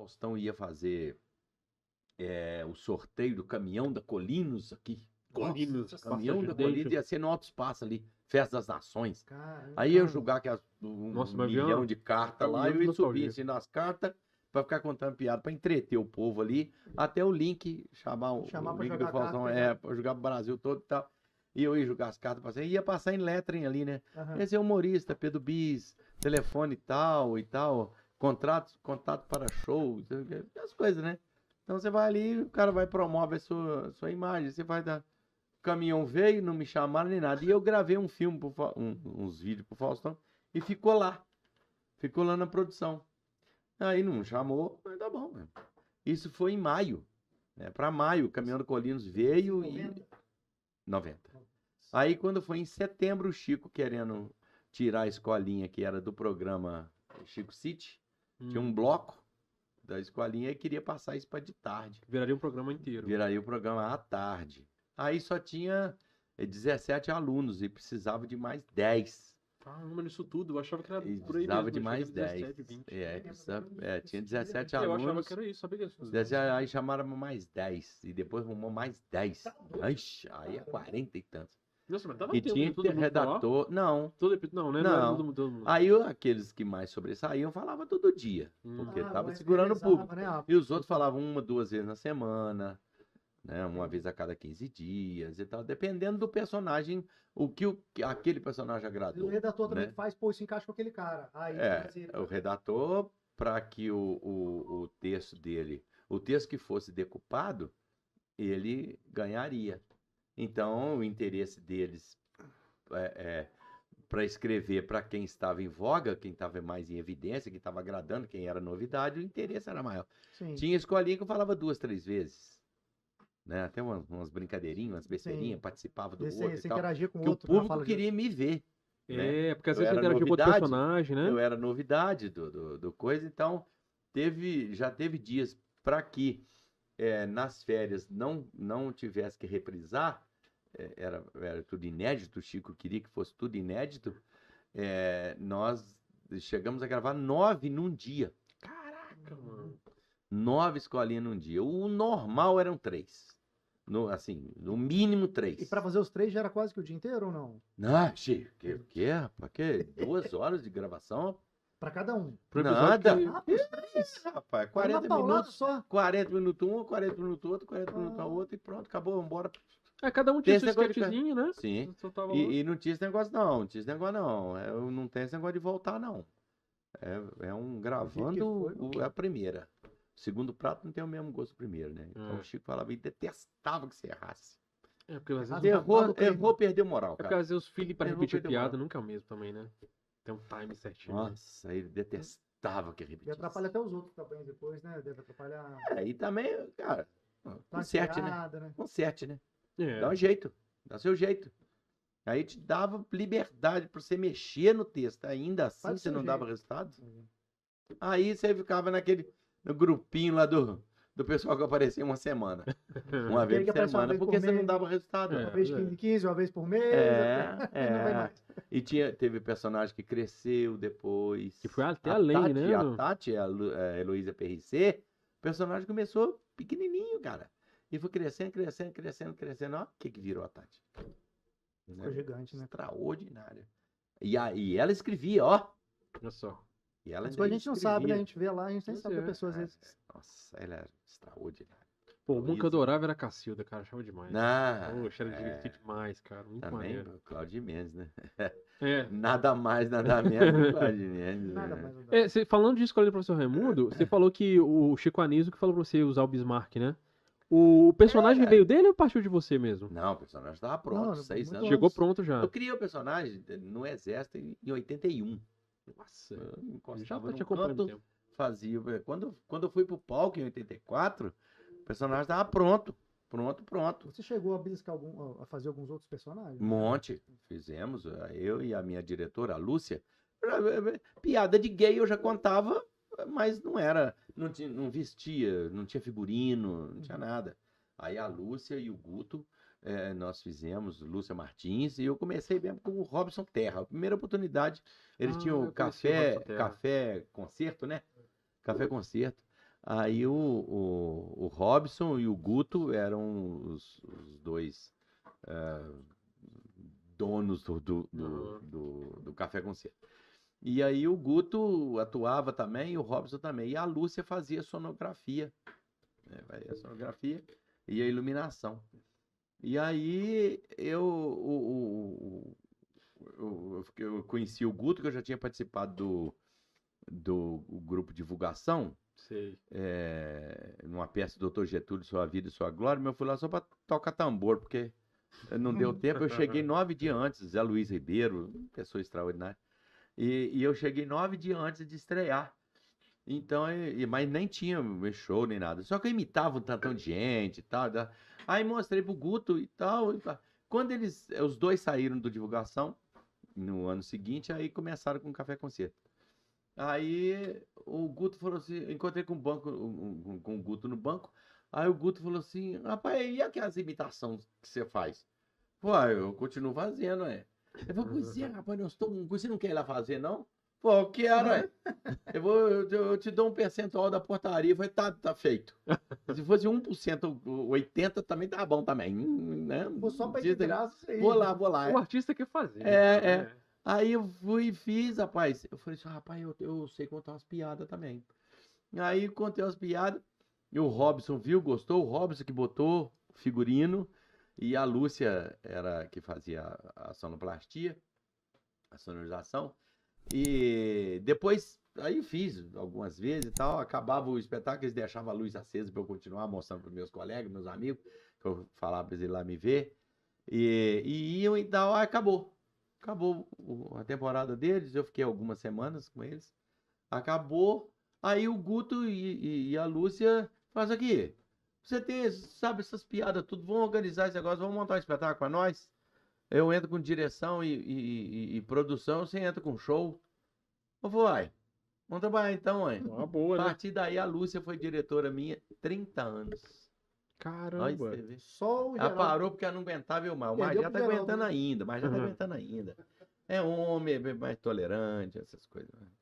Faustão ia fazer é, o sorteio do caminhão da Colinos aqui. Colinos, Nossa, caminhão da Colinos ia ser no alto espaço ali, Festa das Nações. Caramba. Aí ia jogar que as, um Nossa, milhão de cartas tá lá, eu ia subir assim, nas cartas para ficar contando piada, para entreter o povo ali, até o link, chamar o, chamar o link do Faustão, carta, é, né? para jogar pro Brasil todo e tal. E eu ia jogar as cartas, passei, ia passar em lettering ali, né? Uhum. Esse é humorista, Pedro Bis, telefone tal e tal contratos, contato para shows, as coisas, né? Então você vai ali, o cara vai promover a sua, sua imagem, você vai dar. O caminhão veio, não me chamaram nem nada. E eu gravei um filme, pro, um, uns vídeos pro Faustão, e ficou lá. Ficou lá na produção. Aí não chamou, mas tá bom. Né? Isso foi em maio. Né? Para maio, o caminhão do Colinos veio 90. e. 90. Aí quando foi em setembro, o Chico querendo tirar a escolinha que era do programa Chico City, tinha um hum. bloco da escolinha e queria passar isso para de tarde. Viraria um programa inteiro. Viraria o um programa à tarde. Aí só tinha 17 eh, alunos e precisava de mais 10. Caramba, isso tudo, eu achava que era e por aí Precisava de mais 10. 17, é, precisava, é, tinha 17 eu alunos. Eu achava que era isso, sabia disso. 17, aí chamaram mais 10 e depois arrumou mais 10. Tá Ixi, aí é 40 e tantos. Nossa, mas dava e tempo tinha né? todo redator. Falar? Não. Todo Não, né? Não. todo mundo, todo mundo. Aí aqueles que mais sobressaíam falavam todo dia. Hum. Porque ah, tava segurando o público. Né? E os outros falavam uma, duas vezes na semana. Né, uma vez a cada 15 dias e tal, dependendo do personagem, o que o, aquele personagem agradou. E o redator né? também faz, pô, se encaixa com aquele cara. Aí, é, tipo assim, o redator, para que o, o, o texto dele, o texto que fosse decupado, ele ganharia. Então, o interesse deles é, é, para escrever para quem estava em voga, quem estava mais em evidência, quem estava agradando, quem era novidade, o interesse era maior. Sim. Tinha escolinha que eu falava duas, três vezes. Né? Até umas, umas brincadeirinhas, umas besteirinhas, participava do Esse, outro. Você interagia com o outro. O público queria me ver. É, né? É, porque às vezes você interagia com outro personagem, né? Eu era novidade do, do, do coisa, então teve, já teve dias para que é, nas férias não, não tivesse que reprisar, é, era, era tudo inédito, o Chico queria que fosse tudo inédito, é, nós chegamos a gravar nove num dia. Caraca, mano! Nove escolinhas num dia. O normal eram três. No, assim, no mínimo três. E para fazer os três já era quase que o dia inteiro ou não? Não, Chico, que, que, rapaz, duas horas de gravação? para cada um. Pro Nada. Que... Ah, três. rapaz, 40 minutos. Só. 40 minutos um, 40 minutos outro, 40 ah. minutos outro e pronto, acabou, vamos embora. É, cada um tinha seu sketchzinho, né? Sim. E, e, não tinha esse negócio, não. Não tinha esse negócio, não. Eu não tenho esse negócio de voltar, não. É, é um gravando que que o, a primeira. O segundo prato não tem o mesmo gosto do primeiro, né? Então é. o Chico falava e detestava que você errasse. É, porque às vezes. Errou, errou perdeu moral. Cara. É porque às vezes os filhos, pra errou, repetir piada, moral. nunca é o mesmo também, né? Tem um time certinho. Né? Nossa, né? ele detestava que repetisse. E atrapalha até os outros também depois, né? Deve atrapalhar. É, e também, cara. Tá conserte, né? né? Conserte, né? É. Dá um jeito, dá seu jeito. Aí te dava liberdade para você mexer no texto. Ainda assim Faz você não jeito. dava resultado. É. Aí você ficava naquele no grupinho lá do, do pessoal que aparecia uma semana. Uma vez por semana, porque por você não dava resultado. É, uma vez 15, 15, uma vez por mês. É, é. E tinha, teve personagem que cresceu depois. Que foi até a além, Tati, né? A Tati, a, Lu, a é, Heloísa PRC, o personagem começou pequenininho, cara. E foi crescendo, crescendo, crescendo, crescendo. Olha o que, que virou a Tati. Né? Ficou né? gigante, né? Extraordinária. E, a, e ela escrevia, ó. Olha só. E ela Mas a gente não sabe, né? A gente vê lá, a gente nem sabe é. da pessoa às é. vezes. Nossa, ela era é extraordinária. Pô, o que adorava era a Cacilda, cara. chama demais. Ah, Poxa, era é... divertido demais, cara. Muito Também, maneiro. Claudio Mendes, né? É. Nada mais, nada menos Claudio Mendes. Nada né? mais, nada é, cê, falando de escolha do professor Raimundo, você falou que o Chico Anísio que falou pra você usar o Bismarck, né? O personagem é, veio dele ou partiu de você mesmo? Não, o personagem estava pronto, não, seis anos. Chegou pronto já. Eu criei o personagem no Exército em 81. Nossa, eu já tá te canto, fazia. Eh, quando, quando eu fui pro palco em 84, o personagem estava pronto. Pronto, pronto. Você chegou a beliscar algum, a fazer alguns outros personagens? Um monte. Fizemos, eh, eu e a minha diretora, a Lúcia. Eh, piada de gay eu já contava mas não era, não, tinha, não vestia, não tinha figurino, não tinha uhum. nada. Aí a Lúcia e o Guto, é, nós fizemos, Lúcia Martins, e eu comecei mesmo com o Robson Terra. A primeira oportunidade, eles ah, tinham café, café concerto, né? Café concerto. Aí o, o, o, Robson e o Guto eram os, os dois eh, donos do, do, do, do, do Café Concerto. E aí o Guto atuava também, o Robson também. E a Lúcia fazia sonografia. Né? A sonografia e a iluminação. E aí eu, o, eu, eu conheci o Guto, que eu já tinha participado do, do grupo Divulgação. Sei. É, numa peça do Dr. Getúlio, Sua Vida e Sua Glória, mas eu fui lá só para tocar tambor, porque não deu tempo. Eu cheguei nove dias antes, Zé Luiz Ribeiro, pessoa extraordinária. E, e eu cheguei nove dias antes de estrear. Então, mas nem tinha show nem nada. Só que eu imitava um tantão de gente e tal. Da... Aí mostrei pro Guto e tal. E... Quando eles, eh, os dois saíram do divulgação, no ano seguinte, aí começaram com o Café Concerto. Aí o Guto falou assim, encontrei com o banco, com o Guto no banco. Aí o Guto falou assim, rapaz, e aquelas imitações que você faz? Pô, eu continuo fazendo, é. Eu falei, pois é, uhum. rapaz, nós estamos. Você não quer ir lá fazer, não? Pô, eu quero, é. eu, vou, eu, te dou um percentual da portaria. Eu falei, tá, tá feito. Se fosse 1%, 80% também tá bom também. Hum, né? Vou só pra ir de graça aí. Vou lá, né? vou lá. O artista quer fazer. É, então, é. Né? Aí eu fui e fiz, rapaz. Eu falei assim, rapaz, eu, eu sei contar umas piadas também. Aí contei umas piadas. E o Robson viu, gostou. O Robson que botou figurino. E a Lúcia era que fazia a sonoplastia, a sonorização. E depois, aí fiz algumas vezes e tal. Acabava o espetáculo, eles deixavam a luz acesa para eu continuar mostrando para meus colegas, meus amigos, que eu falava para eles ir lá me ver. E, e iam e tal, acabou. Acabou a temporada deles, eu fiquei algumas semanas com eles. Acabou. Aí o Guto e, e, e a Lúcia faz aqui. Você tem, sabe, essas piadas, tudo. Vão organizar esse negócio, vão montar um espetáculo com nós. Eu entro com direção e, e, e, e produção, você entra com show. Eu falei, Vamos trabalhar então, hein? Ah, Uma boa, né? A partir daí a Lúcia foi diretora minha 30 anos. Caramba. só o Geraldo... Ela parou porque ela não aguentava eu mal. Mas já tá Geraldo. aguentando né? ainda, mas já tá uhum. aguentando ainda. É homem, é mais tolerante, essas coisas. Né?